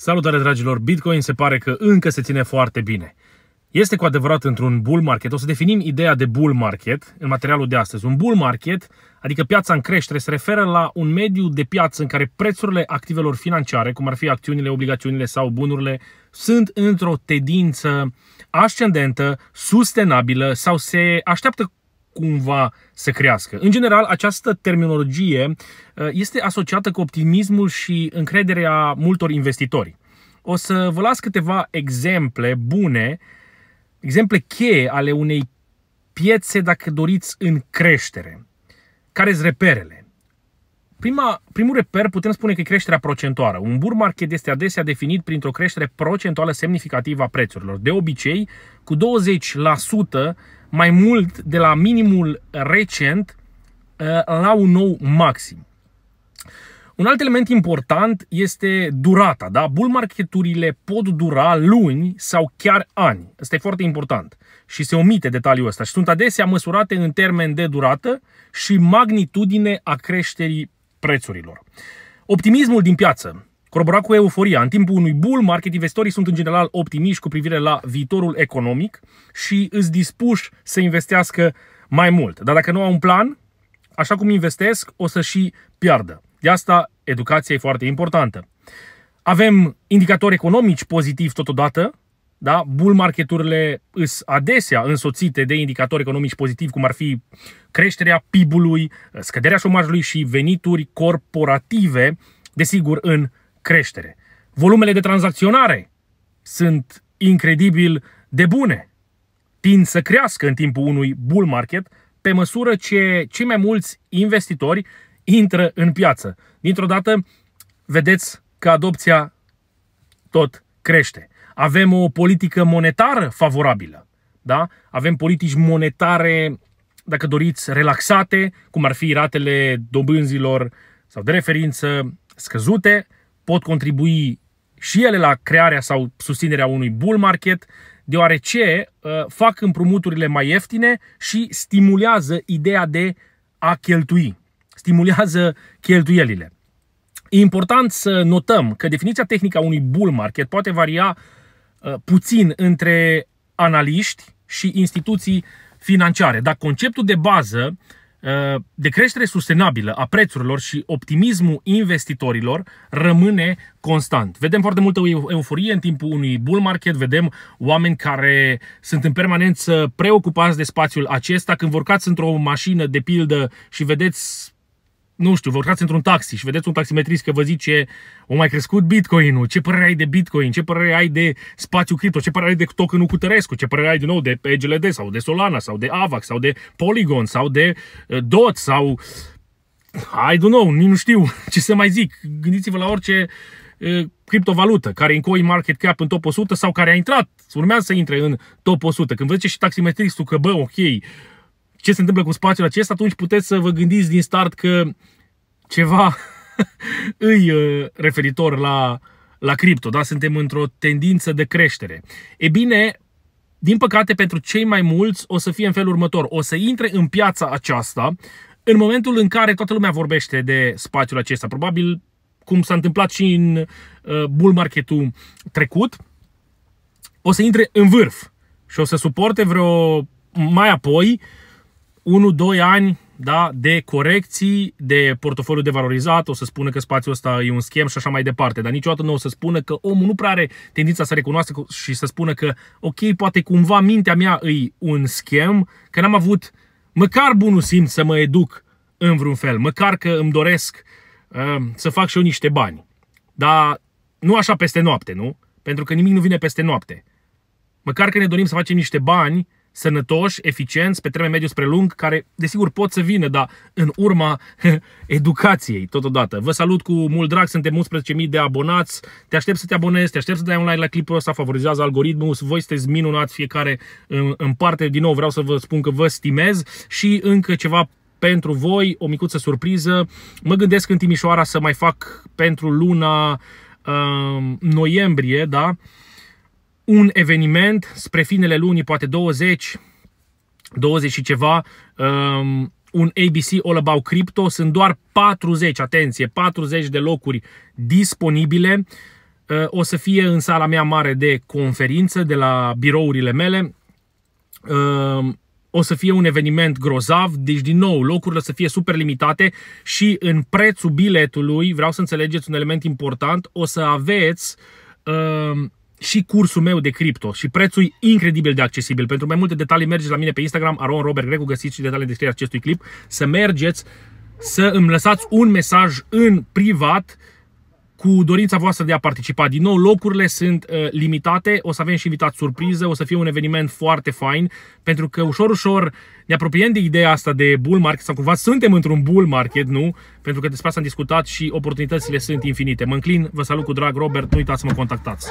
Salutare dragilor, Bitcoin se pare că încă se ține foarte bine. Este cu adevărat într-un bull market. O să definim ideea de bull market în materialul de astăzi. Un bull market, adică piața în creștere, se referă la un mediu de piață în care prețurile activelor financiare, cum ar fi acțiunile, obligațiunile sau bunurile, sunt într-o tendință ascendentă, sustenabilă sau se așteaptă cumva să crească. În general, această terminologie uh, este asociată cu optimismul și încrederea multor investitori. O să vă las câteva exemple bune, exemple cheie ale unei piețe, dacă doriți, în creștere. Care sunt reperele? Prima, primul reper putem spune că e creșterea procentuală. Un bull market este adesea definit printr-o creștere procentuală semnificativă a prețurilor, de obicei cu 20% mai mult de la minimul recent uh, la un nou maxim. Un alt element important este durata. Da? Bull marketurile pot dura luni sau chiar ani. Asta e foarte important și se omite detaliul ăsta. Și sunt adesea măsurate în termen de durată și magnitudine a creșterii prețurilor. Optimismul din piață Corobora cu euforia. În timpul unui bull market, investorii sunt în general optimiști cu privire la viitorul economic și îți dispuși să investească mai mult. Dar dacă nu au un plan, așa cum investesc, o să și piardă. De asta educația e foarte importantă. Avem indicatori economici pozitivi totodată, da? Bull marketurile îs adesea însoțite de indicatori economici pozitivi, cum ar fi creșterea PIB-ului, scăderea șomajului și venituri corporative, desigur, în creștere. Volumele de tranzacționare sunt incredibil de bune. Tind să crească în timpul unui bull market pe măsură ce cei mai mulți investitori intră în piață. Dintr-o dată, vedeți că adopția tot crește. Avem o politică monetară favorabilă. Da? Avem politici monetare, dacă doriți, relaxate, cum ar fi ratele dobânzilor sau de referință scăzute, pot contribui și ele la crearea sau susținerea unui bull market, deoarece uh, fac împrumuturile mai ieftine și stimulează ideea de a cheltui, stimulează cheltuielile. E important să notăm că definiția tehnică a unui bull market poate varia uh, puțin între analiști și instituții financiare, dar conceptul de bază Ă, de creștere sustenabilă a prețurilor și optimismul investitorilor rămâne constant. Vedem foarte multă euforie în timpul unui bull market, vedem oameni care sunt în permanență preocupați de spațiul acesta. Când vorcați într-o mașină, de pildă, și vedeți nu știu, vă urcați într-un taxi și vedeți un taximetrist că vă zice o mai crescut Bitcoin-ul, ce părere ai de Bitcoin, ce părere ai de spațiu cripto, ce părere ai de tokenul Cutărescu, ce părere ai din nou de EGLD sau de Solana sau de AVAX sau de Polygon sau de eh, DOT sau I don't know, nici nu știu ce să mai zic. Gândiți-vă la orice eh, criptovalută care e în coin market cap în top 100 sau care a intrat, urmează să intre în top 100. Când vă zice și taximetristul că, bă, ok, ce se întâmplă cu spațiul acesta, atunci puteți să vă gândiți din start că ceva îi uh, referitor la, la cripto, da? suntem într-o tendință de creștere. E bine, din păcate pentru cei mai mulți o să fie în felul următor, o să intre în piața aceasta în momentul în care toată lumea vorbește de spațiul acesta, probabil cum s-a întâmplat și în uh, bull marketul trecut, o să intre în vârf și o să suporte vreo mai apoi uh, 1-2 ani da, de corecții, de portofoliu devalorizat, o să spună că spațiul ăsta e un schem și așa mai departe, dar niciodată nu o să spună că omul nu prea are tendința să recunoască și să spună că, ok, poate cumva mintea mea e un schem, că n-am avut măcar bunul simț să mă educ în vreun fel, măcar că îmi doresc uh, să fac și eu niște bani. Dar nu așa peste noapte, nu? Pentru că nimic nu vine peste noapte. Măcar că ne dorim să facem niște bani, sănătoși, eficienți, pe termen mediu spre lung, care desigur pot să vină, dar în urma educației totodată. Vă salut cu mult drag, suntem 11.000 de abonați, te aștept să te abonezi, te aștept să dai un like la clipul ăsta, favorizează algoritmul, voi sunteți minunați fiecare în, parte, din nou vreau să vă spun că vă stimez și încă ceva pentru voi, o micuță surpriză. Mă gândesc în Timișoara să mai fac pentru luna uh, noiembrie, da? Uh, un eveniment spre finele lunii, poate 20, 20 și ceva, um, un ABC All About Crypto. Sunt doar 40, atenție, 40 de locuri disponibile. Uh, o să fie în sala mea mare de conferință de la birourile mele. Uh, o să fie un eveniment grozav, deci din nou locurile o să fie super limitate și în prețul biletului, vreau să înțelegeți un element important, o să aveți uh, și cursul meu de cripto și prețul incredibil de accesibil. Pentru mai multe detalii mergeți la mine pe Instagram, Aron Robert Grecu, găsiți și detalii în descrierea acestui clip, să mergeți, să îmi lăsați un mesaj în privat cu dorința voastră de a participa. Din nou, locurile sunt uh, limitate, o să avem și invitat surpriză, o să fie un eveniment foarte fain, pentru că ușor, ușor ne apropiem de ideea asta de bull market, sau cumva suntem într-un bull market, nu? Pentru că despre asta am discutat și oportunitățile sunt infinite. Mă înclin, vă salut cu drag, Robert, nu uitați să mă contactați.